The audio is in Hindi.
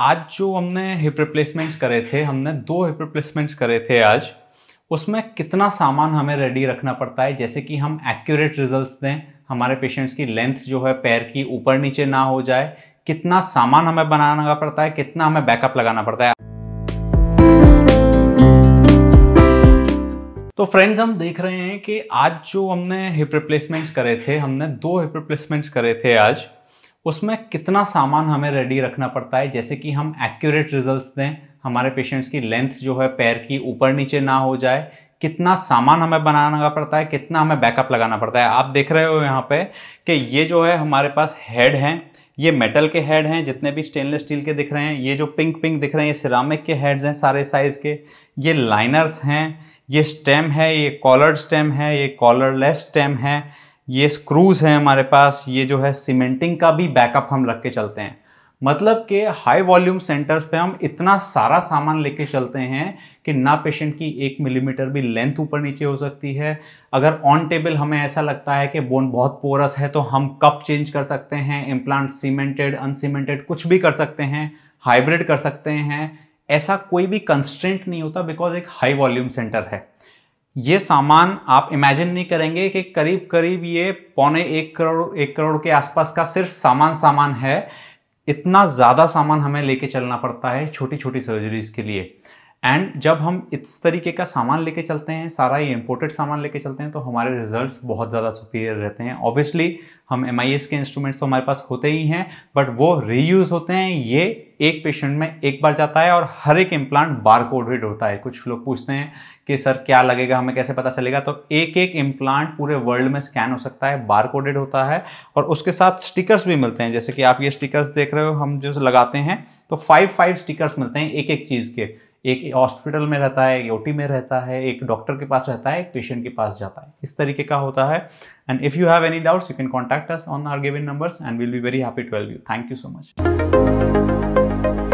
आज जो हमने हिप रिप्लेसमेंट्स करे थे हमने दो हिप रिप्लेसमेंट्स करे थे आज उसमें कितना सामान हमें रेडी रखना पड़ता है जैसे कि हम एक्यूरेट रिजल्ट्स दें हमारे पेशेंट्स की लेंथ जो है पैर की ऊपर नीचे ना हो जाए कितना सामान हमें बनाना पड़ता है कितना हमें बैकअप लगाना पड़ता है तो फ्रेंड्स हम देख रहे हैं कि आज जो हमने हिप रिप्लेसमेंट्स करे थे हमने दो हिप रिप्लेसमेंट्स करे थे आज उसमें कितना सामान हमें रेडी रखना पड़ता है जैसे कि हम एक्यूरेट रिजल्ट्स दें हमारे पेशेंट्स की लेंथ जो है पैर की ऊपर नीचे ना हो जाए कितना सामान हमें बनाना पड़ता है कितना हमें बैकअप लगाना पड़ता है आप देख रहे हो यहाँ पे कि ये जो है हमारे पास हेड हैं ये मेटल के हेड हैं जितने भी स्टेनलेस स्टील के दिख रहे हैं ये जो पिंक पिंक दिख रहे हैं ये सिरामिक के हेड्स हैं सारे साइज़ के ये लाइनर्स हैं ये स्टेम है ये कॉलर्ड स्टेम है ये कॉलरलेस स्टेम है ये स्क्रूज हैं हमारे पास ये जो है सीमेंटिंग का भी बैकअप हम रख के चलते हैं मतलब कि हाई वॉल्यूम सेंटर्स पे हम इतना सारा सामान लेके चलते हैं कि ना पेशेंट की एक मिलीमीटर भी लेंथ ऊपर नीचे हो सकती है अगर ऑन टेबल हमें ऐसा लगता है कि बोन बहुत पोरस है तो हम कप चेंज कर सकते हैं इम्प्लांट सीमेंटेड अनसीमेंटेड कुछ भी कर सकते हैं हाइब्रिड कर सकते हैं ऐसा कोई भी कंस्टेंट नहीं होता बिकॉज एक हाई वॉल्यूम सेंटर है ये सामान आप इमेजिन नहीं करेंगे कि करीब करीब ये पौने एक करोड़ एक करोड़ के आसपास का सिर्फ सामान सामान है इतना ज़्यादा सामान हमें लेके चलना पड़ता है छोटी छोटी सर्जरीज के लिए एंड जब हम इस तरीके का सामान लेके चलते हैं सारा ये इम्पोर्टेड सामान लेके चलते हैं तो हमारे रिजल्ट्स बहुत ज़्यादा सुपीरियर रहते हैं ऑब्वियसली हम एम के इंस्ट्रूमेंट्स तो हमारे पास होते ही हैं बट वो रीयूज़ होते हैं ये एक पेशेंट में एक बार जाता है और हर एक इम्प्लांट बार कोडेड होता है कुछ लोग पूछते हैं कि सर क्या लगेगा हमें कैसे पता चलेगा तो एक एक इम्प्लांट पूरे वर्ल्ड में स्कैन हो सकता है बार कोडेड होता है और उसके साथ स्टिकर्स भी मिलते हैं जैसे कि आप ये स्टिकर्स देख रहे हो हम जो लगाते हैं तो फाइव फाइव स्टिकर्स मिलते हैं एक एक चीज़ के एक हॉस्पिटल में रहता है एक ओ e में रहता है एक डॉक्टर के पास रहता है एक पेशेंट के पास जाता है इस तरीके का होता है and if you have any doubts you can contact us on our given numbers and will be very happy to help you thank you so much